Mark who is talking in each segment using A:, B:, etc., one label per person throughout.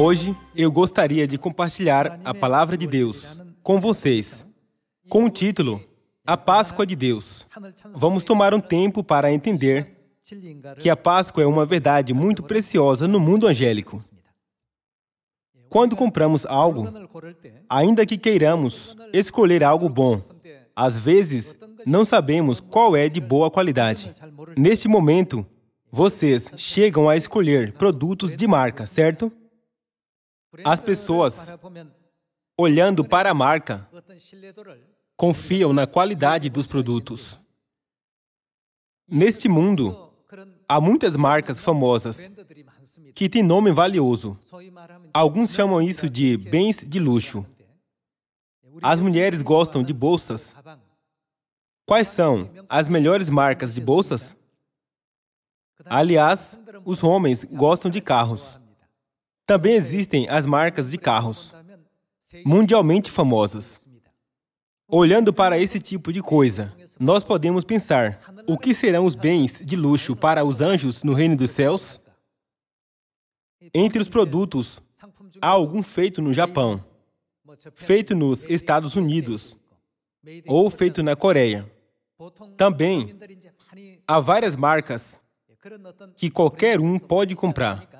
A: Hoje eu gostaria de compartilhar a palavra de Deus com vocês, com o título A Páscoa de Deus. Vamos tomar um tempo para entender que a Páscoa é uma verdade muito preciosa no mundo angélico. Quando compramos algo, ainda que queiramos escolher algo bom, às vezes não sabemos qual é de boa qualidade. Neste momento, vocês chegam a escolher produtos de marca, certo? As pessoas, olhando para a marca, confiam na qualidade dos produtos. Neste mundo, há muitas marcas famosas que têm nome valioso. Alguns chamam isso de bens de luxo. As mulheres gostam de bolsas. Quais são as melhores marcas de bolsas? Aliás, os homens gostam de carros. Também existem as marcas de carros, mundialmente famosas. Olhando para esse tipo de coisa, nós podemos pensar: o que serão os bens de luxo para os anjos no reino dos céus? Entre os produtos, há algum feito no Japão, feito nos Estados Unidos ou feito na Coreia. Também há várias marcas que qualquer um pode comprar.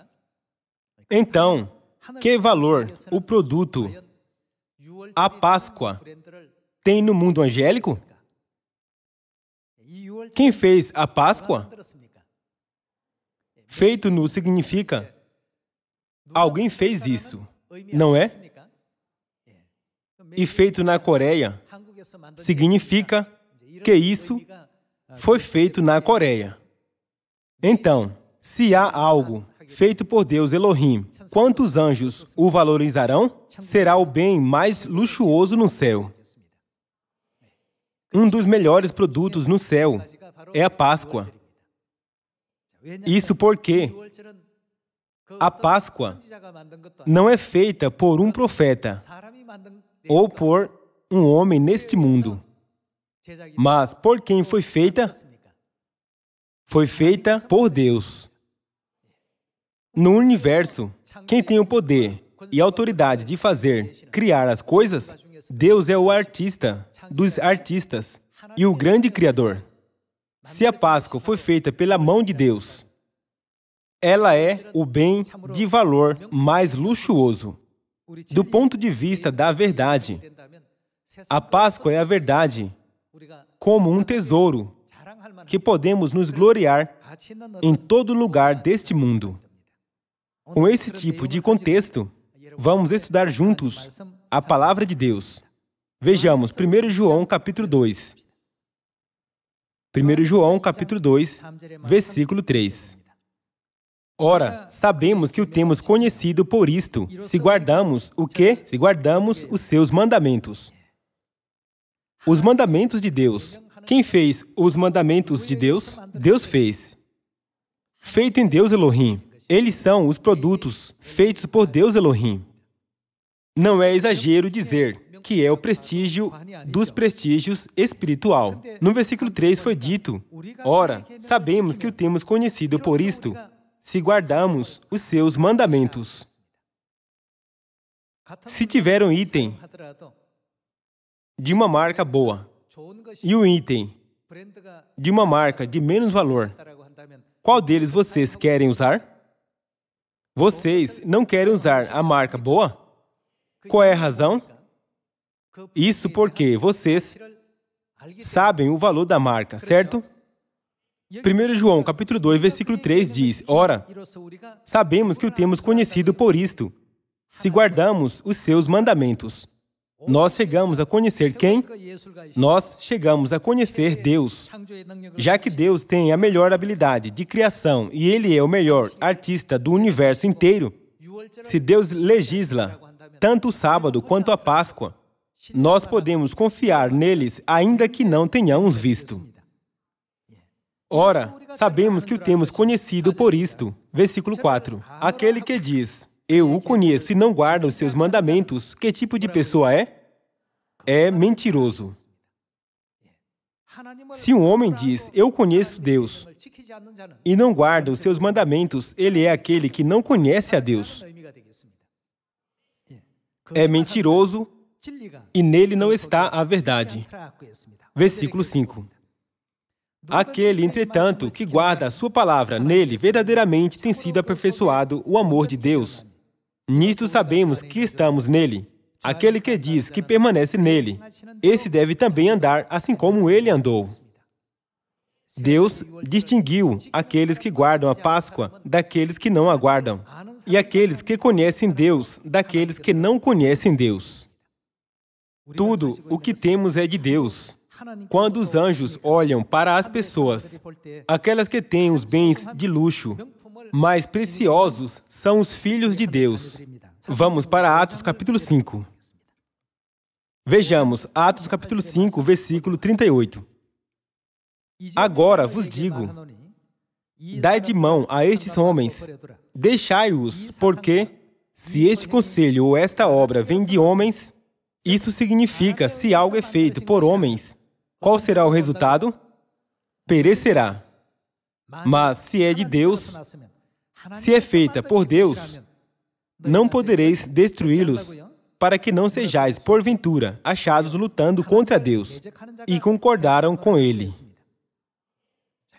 A: Então, que valor o produto, a Páscoa, tem no mundo angélico? Quem fez a Páscoa? Feito no significa alguém fez isso, não é? E feito na Coreia significa que isso foi feito na Coreia. Então, se há algo feito por Deus Elohim, quantos anjos o valorizarão? Será o bem mais luxuoso no céu. Um dos melhores produtos no céu é a Páscoa. Isso porque a Páscoa não é feita por um profeta ou por um homem neste mundo, mas por quem foi feita? Foi feita por Deus. No universo, quem tem o poder e autoridade de fazer, criar as coisas, Deus é o artista dos artistas e o grande criador. Se a Páscoa foi feita pela mão de Deus, ela é o bem de valor mais luxuoso. Do ponto de vista da verdade, a Páscoa é a verdade, como um tesouro que podemos nos gloriar em todo lugar deste mundo. Com esse tipo de contexto, vamos estudar juntos a palavra de Deus. Vejamos 1 João capítulo 2. 1 João capítulo 2, versículo 3. Ora, sabemos que o temos conhecido por isto, se guardamos o quê? Se guardamos os seus mandamentos. Os mandamentos de Deus. Quem fez os mandamentos de Deus? Deus fez. Feito em Deus Elohim. Eles são os produtos feitos por Deus Elohim. Não é exagero dizer que é o prestígio dos prestígios espiritual. No versículo 3 foi dito: Ora, sabemos que o temos conhecido por isto, se guardamos os seus mandamentos. Se tiver um item de uma marca boa e um item de uma marca de menos valor, qual deles vocês querem usar? Vocês não querem usar a marca boa? Qual é a razão? Isso porque vocês sabem o valor da marca, certo? 1 João capítulo 2, versículo 3 diz: Ora, sabemos que o temos conhecido por isto, se guardamos os seus mandamentos nós chegamos a conhecer quem? Nós chegamos a conhecer Deus. Já que Deus tem a melhor habilidade de criação e Ele é o melhor artista do universo inteiro, se Deus legisla tanto o sábado quanto a Páscoa, nós podemos confiar neles ainda que não tenhamos visto. Ora, sabemos que o temos conhecido por isto. Versículo 4. Aquele que diz: eu o conheço e não guarda os seus mandamentos. Que tipo de pessoa é? É mentiroso. Se um homem diz, Eu conheço Deus, e não guarda os seus mandamentos, ele é aquele que não conhece a Deus. É mentiroso e nele não está a verdade. Versículo 5. Aquele, entretanto, que guarda a sua palavra, nele verdadeiramente tem sido aperfeiçoado o amor de Deus. Nisto sabemos que estamos nele. Aquele que diz que permanece nele, esse deve também andar assim como ele andou. Deus distinguiu aqueles que guardam a Páscoa daqueles que não a guardam, e aqueles que conhecem Deus daqueles que não conhecem Deus. Tudo o que temos é de Deus. Quando os anjos olham para as pessoas, aquelas que têm os bens de luxo, mais preciosos são os filhos de Deus. Vamos para Atos capítulo 5. Vejamos Atos capítulo 5, versículo 38. Agora vos digo, dai de mão a estes homens, deixai-os, porque se este conselho ou esta obra vem de homens, isso significa se algo é feito por homens, qual será o resultado? Perecerá. Mas se é de Deus, se é feita por Deus, não podereis destruí-los, para que não sejais, porventura, achados lutando contra Deus. E concordaram com ele.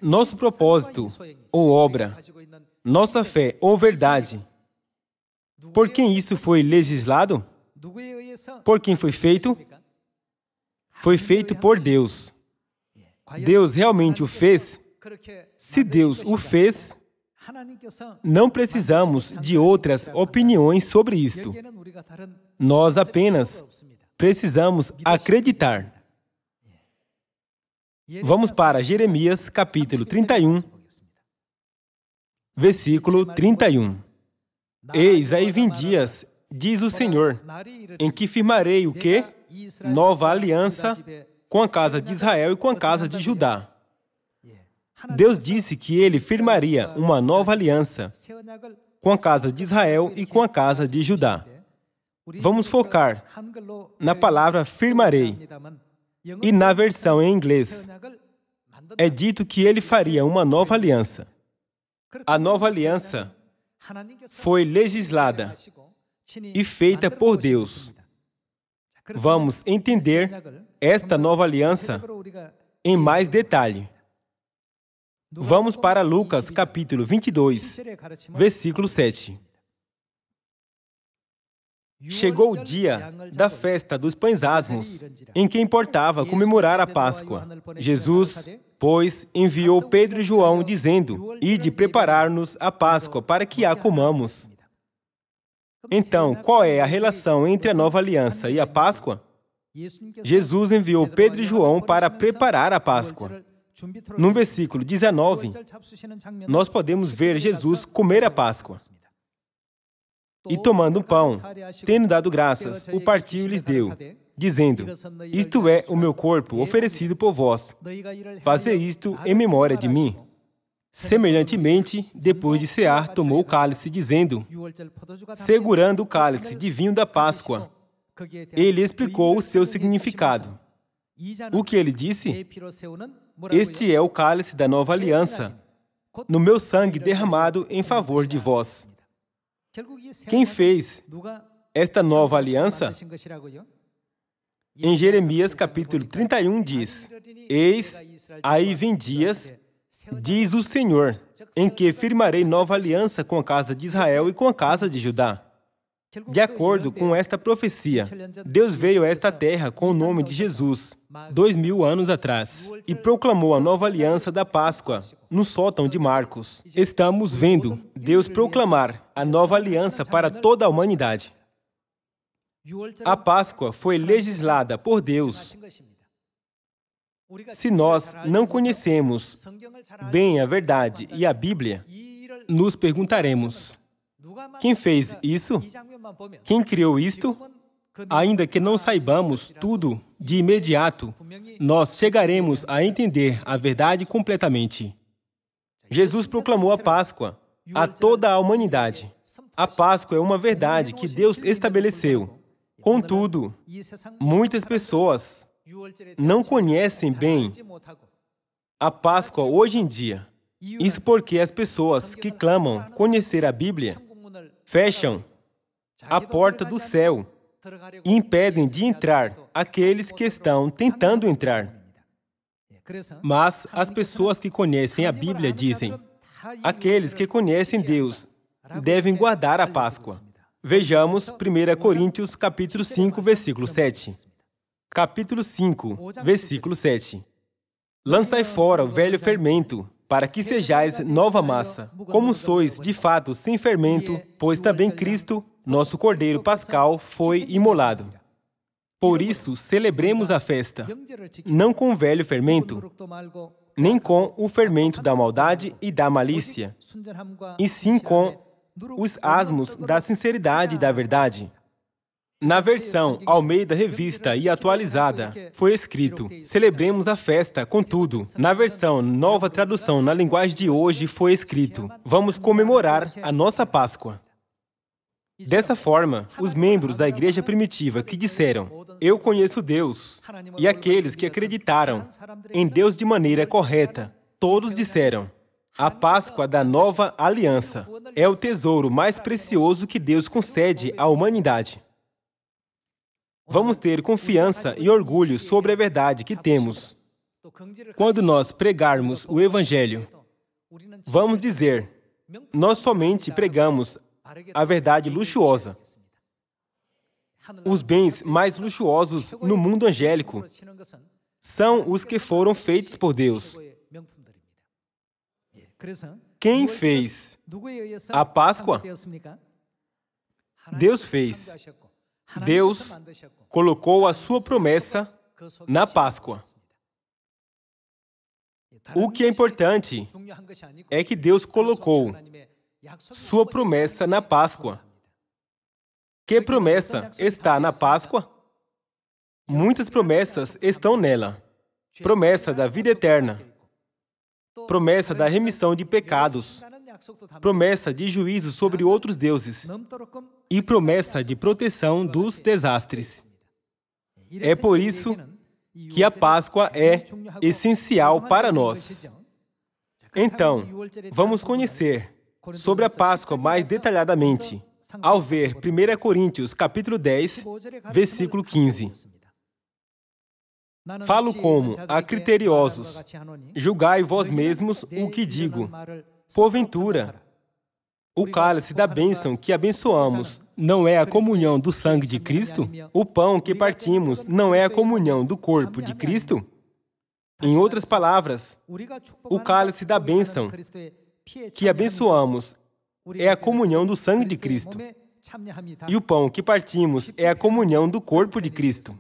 A: Nosso propósito, ou obra, nossa fé ou verdade, por quem isso foi legislado? Por quem foi feito? Foi feito por Deus. Deus realmente o fez? Se Deus o fez, não precisamos de outras opiniões sobre isto. Nós apenas precisamos acreditar. Vamos para Jeremias capítulo 31, versículo 31. Eis aí vem dias, diz o Senhor, em que firmarei o quê? Nova aliança com a casa de Israel e com a casa de Judá. Deus disse que ele firmaria uma nova aliança com a casa de Israel e com a casa de Judá. Vamos focar na palavra firmarei. E na versão em inglês, é dito que ele faria uma nova aliança. A nova aliança foi legislada e feita por Deus. Vamos entender esta nova aliança em mais detalhe. Vamos para Lucas capítulo 22, versículo 7. Chegou o dia da festa dos pães asmos, em que importava comemorar a Páscoa. Jesus, pois, enviou Pedro e João, dizendo: Ide preparar-nos a Páscoa para que a comamos. Então, qual é a relação entre a nova aliança e a Páscoa? Jesus enviou Pedro e João para preparar a Páscoa. No versículo 19, nós podemos ver Jesus comer a Páscoa. E tomando um pão, tendo dado graças, o partiu e lhes deu, dizendo: Isto é o meu corpo oferecido por vós. Fazei isto em memória de mim. Semelhantemente, depois de cear, tomou o cálice, dizendo: Segurando o cálice de vinho da Páscoa, ele explicou o seu significado. O que ele disse? Este é o cálice da nova aliança, no meu sangue derramado em favor de vós. Quem fez esta nova aliança? Em Jeremias capítulo 31 diz: Eis, aí vem dias, diz o Senhor, em que firmarei nova aliança com a casa de Israel e com a casa de Judá. De acordo com esta profecia, Deus veio a esta então, terra com o então, nome então, de Jesus, dois mil anos atrás, e proclamou a nova aliança da Páscoa no sótão de Marcos. Estamos vendo Deus proclamar a nova aliança para toda a humanidade. A Páscoa foi legislada por Deus. Se nós não conhecemos bem a verdade e a Bíblia, nos perguntaremos: quem fez isso? Quem criou isto? Ainda que não saibamos tudo de imediato, nós chegaremos a entender a verdade completamente. Jesus proclamou a Páscoa a toda a humanidade. A Páscoa é uma verdade que Deus estabeleceu. Contudo, muitas pessoas não conhecem bem a Páscoa hoje em dia. Isso porque as pessoas que clamam conhecer a Bíblia fecham a porta do céu e impedem de entrar aqueles que estão tentando entrar. Mas as pessoas que conhecem a Bíblia dizem: aqueles que conhecem Deus devem guardar a Páscoa. Vejamos 1 Coríntios capítulo 5, versículo 7. Capítulo 5, versículo 7. Lançai fora o velho fermento, para que sejais nova massa, como sois, de fato, sem fermento, pois também Cristo, nosso Cordeiro Pascal, foi imolado. Por isso, celebremos a festa, não com velho fermento, nem com o fermento da maldade e da malícia, e sim com os asmos da sinceridade e da verdade. Na versão Almeida Revista e atualizada, foi escrito: Celebremos a festa, contudo. Na versão Nova Tradução na Linguagem de hoje, foi escrito: Vamos comemorar a nossa Páscoa. Dessa forma, os membros da igreja primitiva que disseram: Eu conheço Deus, e aqueles que acreditaram em Deus de maneira correta, todos disseram: a Páscoa da nova aliança é o tesouro mais precioso que Deus concede à humanidade vamos ter confiança e orgulho sobre a verdade que temos. Quando nós pregarmos o Evangelho, vamos dizer: nós somente pregamos a verdade luxuosa. Os bens mais luxuosos no mundo angélico são os que foram feitos por Deus.
B: Quem fez a Páscoa?
A: Deus fez. Deus colocou a sua promessa na Páscoa. O que é importante é que Deus colocou sua promessa na Páscoa. Que promessa está na Páscoa? Muitas promessas estão nela: promessa da vida eterna, promessa da remissão de pecados, promessa de juízo sobre outros deuses e promessa de proteção dos desastres. É por isso que a Páscoa é essencial para nós. Então, vamos conhecer sobre a Páscoa mais detalhadamente ao ver 1 Coríntios capítulo 10, versículo 15. Falo como a criteriosos, julgai vós mesmos o que digo, Porventura, o cálice da bênção que abençoamos não é a comunhão do sangue de Cristo? O pão que partimos não é a comunhão do corpo de Cristo? Em outras palavras, o cálice da bênção que abençoamos é a comunhão do sangue de Cristo. E o pão que partimos é a comunhão do corpo de Cristo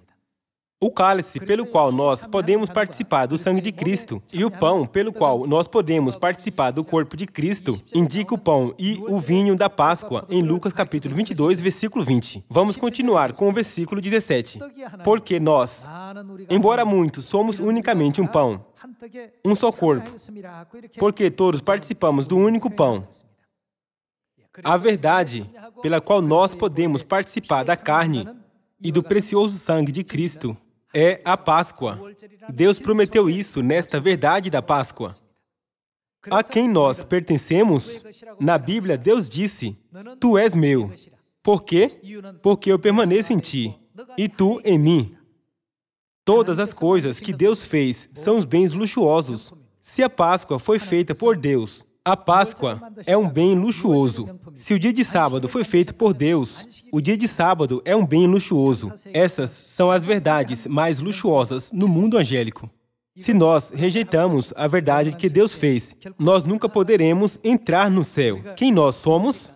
A: o cálice pelo qual nós podemos participar do sangue de Cristo e o pão pelo qual nós podemos participar do corpo de Cristo indica o pão e o vinho da Páscoa em Lucas capítulo 22, versículo 20. Vamos continuar com o versículo 17. Porque nós, embora muitos, somos unicamente um pão, um só corpo, porque todos participamos do único pão. A verdade pela qual nós podemos participar da carne e do precioso sangue de Cristo é a Páscoa. Deus prometeu isso nesta verdade da Páscoa. A quem nós pertencemos, na Bíblia, Deus disse: Tu és meu. Por quê? Porque eu permaneço em ti e tu em mim. Todas as coisas que Deus fez são os bens luxuosos. Se a Páscoa foi feita por Deus a Páscoa é um bem luxuoso. Se o dia de sábado foi feito por Deus, o dia de sábado é um bem luxuoso. Essas são as verdades mais luxuosas no mundo angélico. Se nós rejeitamos a verdade que Deus fez, nós nunca poderemos entrar no céu. Quem nós somos?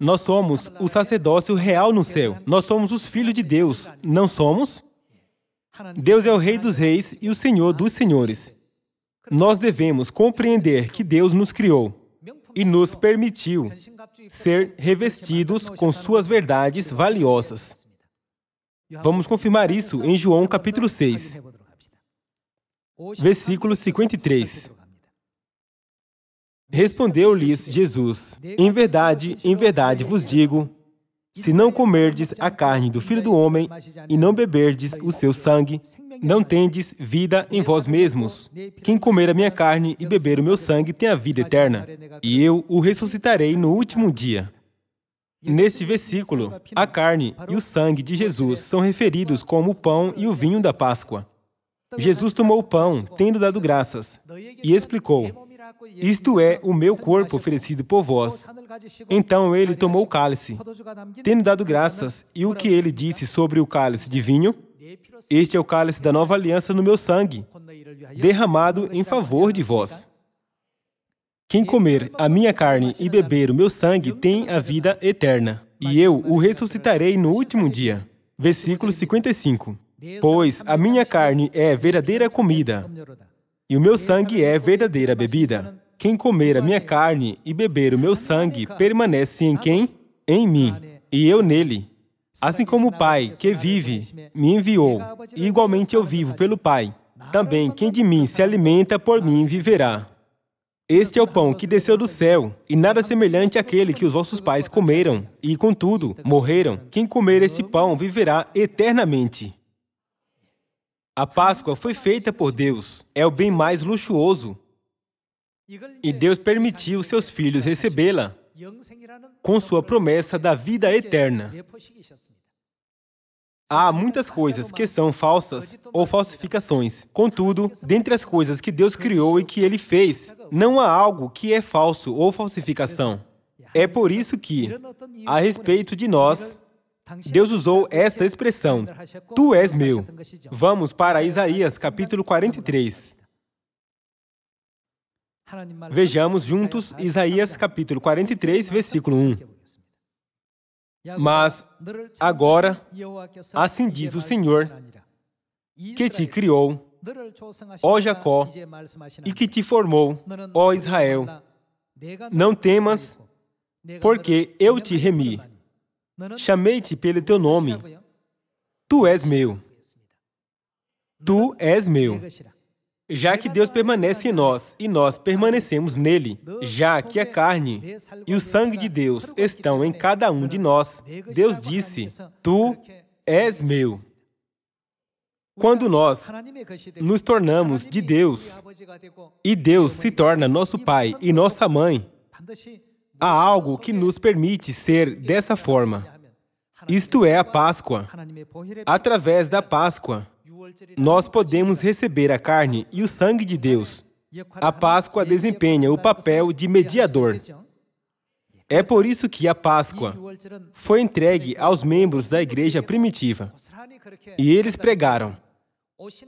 A: Nós somos o sacerdócio real no céu. Nós somos os filhos de Deus, não somos? Deus é o Rei dos Reis e o Senhor dos Senhores nós devemos compreender que Deus nos criou e nos permitiu ser revestidos com suas verdades valiosas. Vamos confirmar isso em João capítulo 6, versículo 53. Respondeu-lhes Jesus: Em verdade, em verdade vos digo, se não comerdes a carne do filho do homem e não beberdes o seu sangue, não tendes vida em vós mesmos. Quem comer a minha carne e beber o meu sangue tem a vida eterna, e eu o ressuscitarei no último dia. Neste versículo, a carne e o sangue de Jesus são referidos como o pão e o vinho da Páscoa. Jesus tomou o pão, tendo dado graças, e explicou: Isto é o meu corpo oferecido por vós. Então ele tomou o cálice, tendo dado graças, e o que ele disse sobre o cálice de vinho? Este é o cálice da nova aliança no meu sangue, derramado em favor de vós. Quem comer a minha carne e beber o meu sangue tem a vida eterna, e eu o ressuscitarei no último dia. Versículo 55. Pois a minha carne é verdadeira comida, e o meu sangue é verdadeira bebida. Quem comer a minha carne e beber o meu sangue permanece em quem? Em mim, e eu nele. Assim como o Pai, que vive, me enviou, e igualmente eu vivo pelo Pai, também quem de mim se alimenta por mim viverá. Este é o pão que desceu do céu, e nada semelhante àquele que os vossos pais comeram, e contudo, morreram. Quem comer este pão viverá eternamente. A Páscoa foi feita por Deus, é o bem mais luxuoso. E Deus permitiu seus filhos recebê-la com sua promessa da vida eterna. Há muitas coisas que são falsas ou falsificações. Contudo, dentre as coisas que Deus criou e que ele fez, não há algo que é falso ou falsificação. É por isso que, a respeito de nós, Deus usou esta expressão: Tu és meu. Vamos para Isaías capítulo 43. Vejamos juntos Isaías capítulo 43, versículo 1. Mas agora, assim diz o Senhor, que te criou, ó Jacó, e que te formou, ó Israel. Não temas, porque eu te remi. Chamei-te pelo teu nome. Tu és meu. Tu és meu já que Deus permanece em nós e nós permanecemos nele, já que a carne e o sangue de Deus estão em cada um de nós, Deus disse: Tu és meu. Quando nós nos tornamos de Deus e Deus se torna nosso Pai e nossa mãe, há algo que nos permite ser dessa forma. Isto é a Páscoa. Através da Páscoa, nós podemos receber a carne e o sangue de Deus. A Páscoa desempenha o papel de mediador. É por isso que a Páscoa foi entregue aos membros da igreja primitiva. E eles pregaram: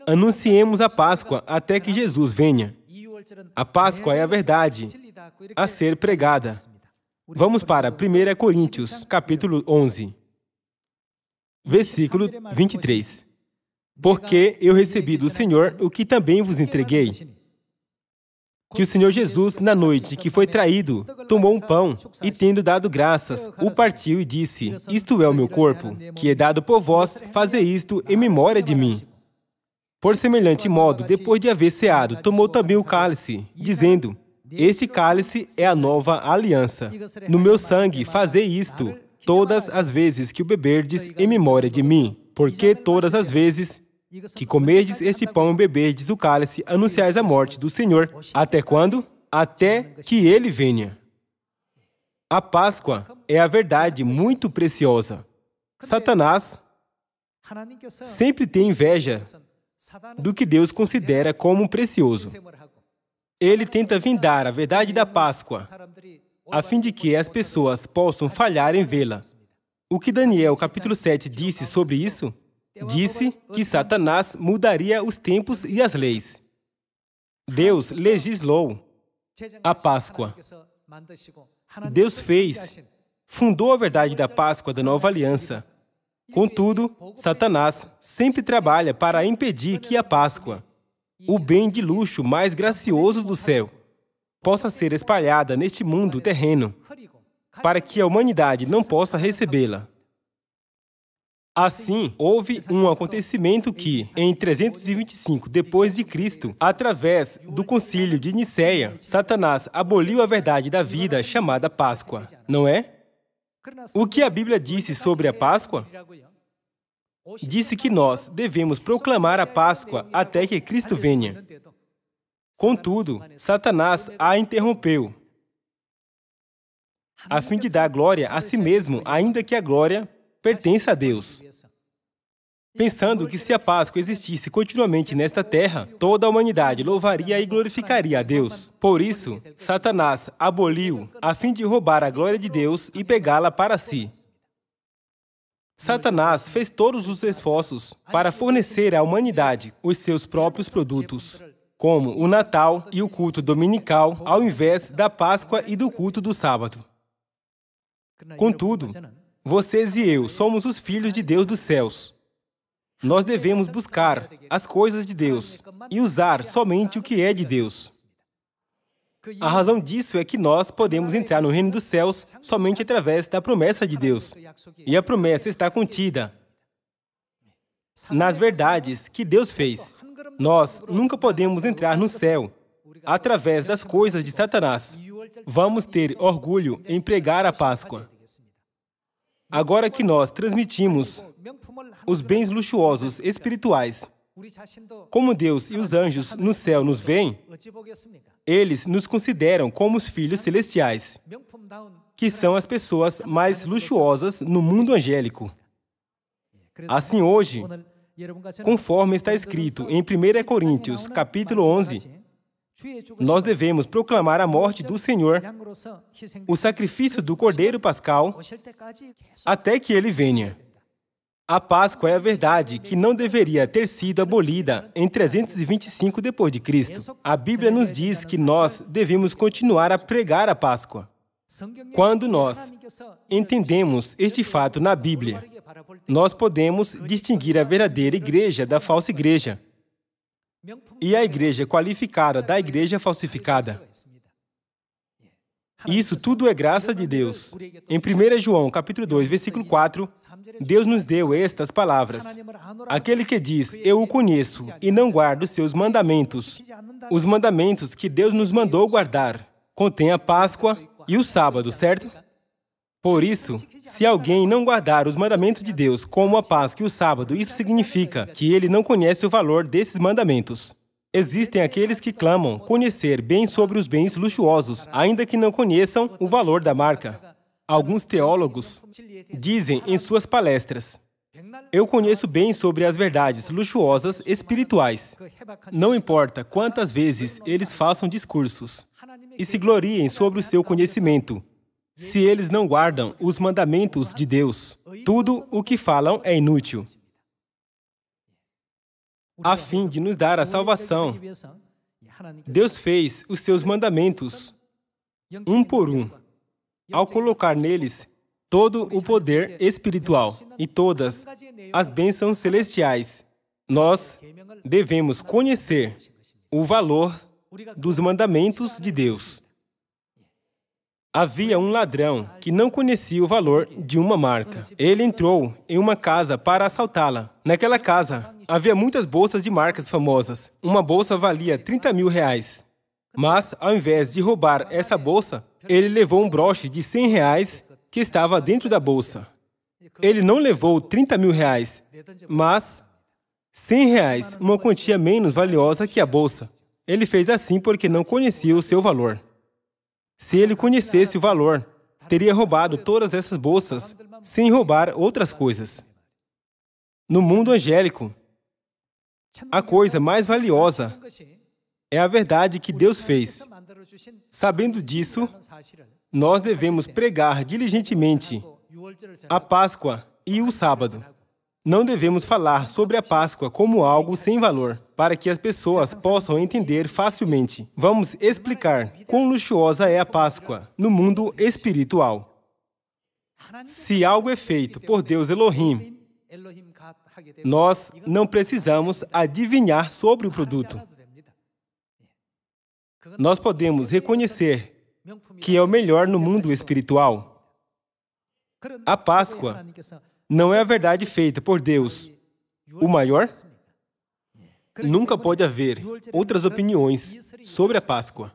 A: Anunciemos a Páscoa até que Jesus venha. A Páscoa é a verdade a ser pregada. Vamos para 1 Coríntios, capítulo 11, versículo 23 porque eu recebi do Senhor o que também vos entreguei. Que o Senhor Jesus, na noite que foi traído, tomou um pão e, tendo dado graças, o partiu e disse: Isto é o meu corpo, que é dado por vós, fazei isto em memória de mim. Por semelhante modo, depois de haver ceado, tomou também o cálice, dizendo: Este cálice é a nova aliança. No meu sangue, fazei isto, todas as vezes que o beberdes em memória de mim. Porque todas as vezes que comerdes esse pão e bebedes o cálice, anunciais a morte do Senhor. Até quando? Até que ele venha. A Páscoa é a verdade muito preciosa. Satanás sempre tem inveja do que Deus considera como precioso. Ele tenta vindar a verdade da Páscoa, a fim de que as pessoas possam falhar em vê-la. O que Daniel capítulo 7 disse sobre isso disse que Satanás mudaria os tempos e as leis. Deus legislou a Páscoa. Deus fez, fundou a verdade da Páscoa da nova aliança. Contudo, Satanás sempre trabalha para impedir que a Páscoa, o bem de luxo mais gracioso do céu, possa ser espalhada neste mundo terreno, para que a humanidade não possa recebê-la. Assim, houve um acontecimento que, em 325 d.C., através do concílio de Nicéia, Satanás aboliu a verdade da vida chamada Páscoa, não é? O que a Bíblia disse sobre a Páscoa? Disse que nós devemos proclamar a Páscoa até que Cristo venha. Contudo, Satanás a interrompeu, a fim de dar glória a si mesmo, ainda que a glória pertence a Deus. Pensando que se a Páscoa existisse continuamente nesta terra, toda a humanidade louvaria e glorificaria a Deus. Por isso, Satanás aboliu a fim de roubar a glória de Deus e pegá-la para si. Satanás fez todos os esforços para fornecer à humanidade os seus próprios produtos, como o Natal e o culto dominical, ao invés da Páscoa e do culto do sábado. Contudo, vocês e eu somos os filhos de Deus dos céus. Nós devemos buscar as coisas de Deus e usar somente o que é de Deus. A razão disso é que nós podemos entrar no reino dos céus somente através da promessa de Deus. E a promessa está contida nas verdades que Deus fez. Nós nunca podemos entrar no céu através das coisas de Satanás. Vamos ter orgulho em pregar a Páscoa. Agora que nós transmitimos os bens luxuosos espirituais, como Deus e os anjos no céu nos veem, eles nos consideram como os filhos celestiais, que são as pessoas mais luxuosas no mundo angélico. Assim hoje, conforme está escrito em 1 Coríntios, capítulo 11, nós devemos proclamar a morte do Senhor, o sacrifício do Cordeiro Pascal, até que ele venha. A Páscoa é a verdade que não deveria ter sido abolida em 325 depois de Cristo. A Bíblia nos diz que nós devemos continuar a pregar a Páscoa. Quando nós entendemos este fato na Bíblia, nós podemos distinguir a verdadeira igreja da falsa igreja. E a igreja qualificada da igreja falsificada. Isso tudo é graça de Deus. Em 1 João, capítulo 2, versículo 4, Deus nos deu estas palavras: Aquele que diz: Eu o conheço e não guardo seus mandamentos, os mandamentos que Deus nos mandou guardar, contém a Páscoa e o sábado, certo? Por isso, se alguém não guardar os mandamentos de Deus, como a Paz e o sábado, isso significa que ele não conhece o valor desses mandamentos. Existem aqueles que clamam conhecer bem sobre os bens luxuosos, ainda que não conheçam o valor da marca. Alguns teólogos dizem em suas palestras: Eu conheço bem sobre as verdades luxuosas espirituais. Não importa quantas vezes eles façam discursos e se gloriem sobre o seu conhecimento, se eles não guardam os mandamentos de Deus. Tudo o que falam é inútil. A fim de nos dar a salvação, Deus fez os seus mandamentos, um por um, ao colocar neles todo o poder espiritual e todas as bênçãos celestiais. Nós devemos conhecer o valor dos mandamentos de Deus. Havia um ladrão que não conhecia o valor de uma marca. Ele entrou em uma casa para assaltá-la. Naquela casa, havia muitas bolsas de marcas famosas. Uma bolsa valia 30 mil reais. Mas, ao invés de roubar essa bolsa, ele levou um broche de 100 reais que estava dentro da bolsa. Ele não levou 30 mil reais, mas 100 reais, uma quantia menos valiosa que a bolsa. Ele fez assim porque não conhecia o seu valor. Se ele conhecesse o valor, teria roubado todas essas bolsas, sem roubar outras coisas. No mundo angélico, a coisa mais valiosa é a verdade que Deus fez. Sabendo disso, nós devemos pregar diligentemente a Páscoa e o sábado. Não devemos falar sobre a Páscoa como algo sem valor, para que as pessoas possam entender facilmente. Vamos explicar quão luxuosa é a Páscoa no mundo espiritual. Se algo é feito por Deus Elohim, nós não precisamos adivinhar sobre o produto. Nós podemos reconhecer que é o melhor no mundo espiritual. A Páscoa não é a verdade feita por Deus, o maior, nunca pode haver outras opiniões sobre a Páscoa.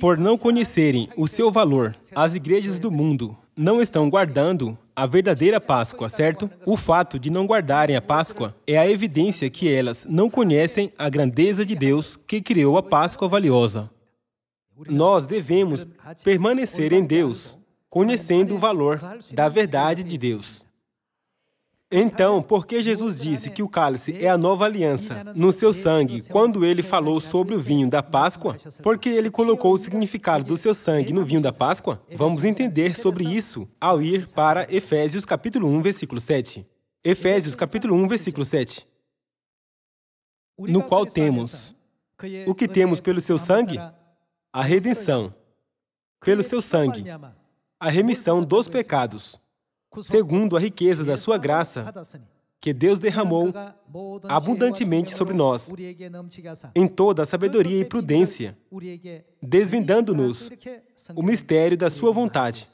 A: Por não conhecerem o seu valor, as igrejas do mundo não estão guardando a verdadeira Páscoa, certo? O fato de não guardarem a Páscoa é a evidência que elas não conhecem a grandeza de Deus que criou a Páscoa valiosa. Nós devemos permanecer em Deus, conhecendo o valor da verdade de Deus. Então, por que Jesus né, disse que o cálice é a nova aliança no seu sangue quando ele falou sobre o vinho da né, Páscoa? É Porque ele colocou o significado do seu sangue no vinho da Páscoa? Vamos entender sobre isso ao ir para Efésios capítulo 1, versículo 7. Efésios capítulo 1, versículo 7. No qual temos o que temos pelo seu sangue? A redenção. Pelo é seu sangue, a remissão dos pecados segundo a riqueza da sua graça, que Deus derramou abundantemente sobre nós, em toda a sabedoria e prudência, desvendando-nos o mistério da sua vontade.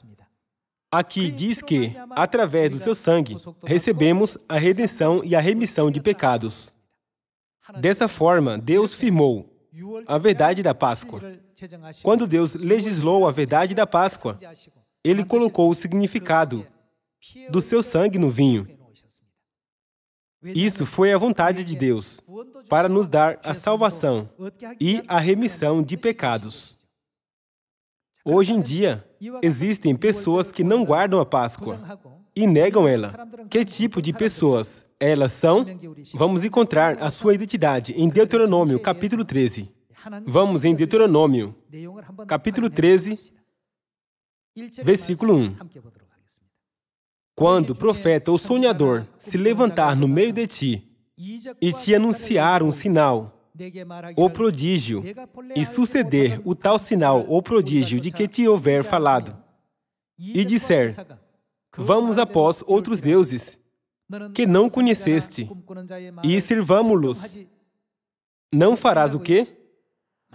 A: Aqui diz que, através do seu sangue, recebemos a redenção e a remissão de pecados. Dessa forma, Deus firmou a verdade da Páscoa. Quando Deus legislou a verdade da Páscoa, ele colocou o significado do seu sangue no vinho. Isso foi a vontade de Deus para nos dar a salvação e a remissão de pecados. Hoje em dia, existem pessoas que não guardam a Páscoa e negam ela. Que tipo de pessoas elas são? Vamos encontrar a sua identidade em Deuteronômio, capítulo 13. Vamos em Deuteronômio, capítulo 13, versículo 1. Quando o profeta ou sonhador se levantar no meio de ti e te anunciar um sinal ou prodígio, e suceder o tal sinal ou prodígio de que te houver falado, e disser: Vamos após outros deuses que não conheceste e sirvamo los não farás o quê?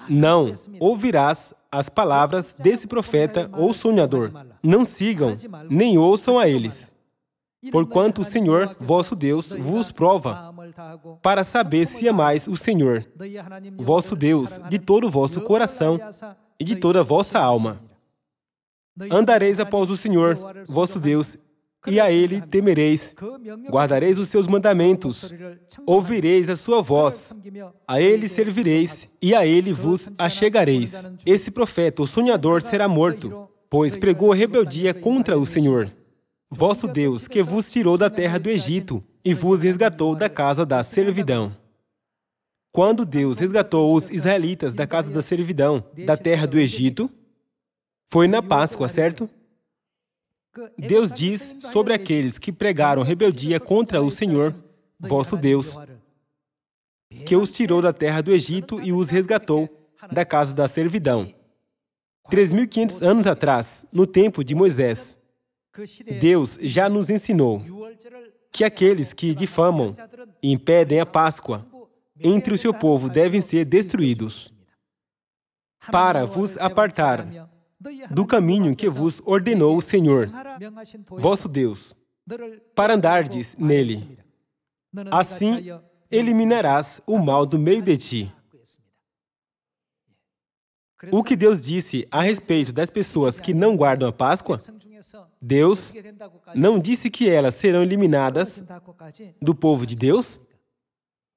A: Não ouvirás as palavras desse profeta ou sonhador. Não sigam, nem ouçam a eles. Porquanto o Senhor, vosso Deus, vos prova para saber se amais o Senhor, vosso Deus, de todo o vosso coração e de toda a vossa alma. Andareis após o Senhor, vosso Deus, e a ele temereis, guardareis os seus mandamentos, ouvireis a sua voz, a ele servireis e a ele vos achegareis. Esse profeta, o sonhador, será morto, pois pregou rebeldia contra o Senhor, vosso Deus, que vos tirou da terra do Egito e vos resgatou da casa da servidão. Quando Deus resgatou os israelitas da casa da servidão, da terra do Egito, foi na Páscoa, certo? Deus diz sobre aqueles que pregaram rebeldia contra o Senhor, vosso Deus, que os tirou da terra do Egito e os resgatou da casa da servidão. 3.500 anos atrás, no tempo de Moisés, Deus já nos ensinou que aqueles que difamam e impedem a Páscoa entre o seu povo devem ser destruídos, para vos apartar do caminho que vos ordenou o Senhor, vosso Deus, para andardes nele. Assim eliminarás o mal do meio de ti. O que Deus disse a respeito das pessoas que não guardam a Páscoa, Deus não disse que elas serão eliminadas do povo de Deus?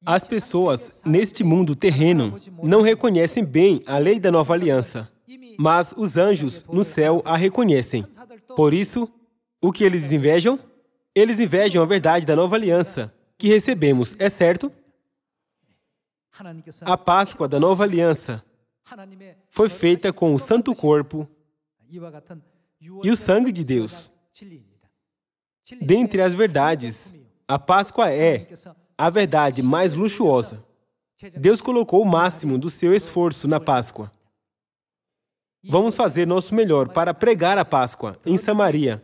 A: As pessoas neste mundo terreno não reconhecem bem a lei da nova aliança mas os anjos no céu a reconhecem. Por isso, o que eles invejam? Eles invejam a verdade da nova aliança que recebemos, é certo? A Páscoa da nova aliança foi feita com o santo corpo e o sangue de Deus. Dentre as verdades, a Páscoa é a verdade mais luxuosa. Deus colocou o máximo do seu esforço na Páscoa. Vamos fazer nosso melhor para pregar a Páscoa em Samaria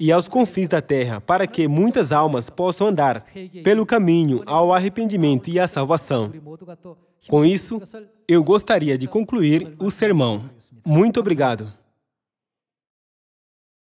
A: e aos confins da terra, para que muitas almas possam andar pelo caminho ao arrependimento e à salvação. Com isso, eu gostaria de concluir o sermão. Muito obrigado.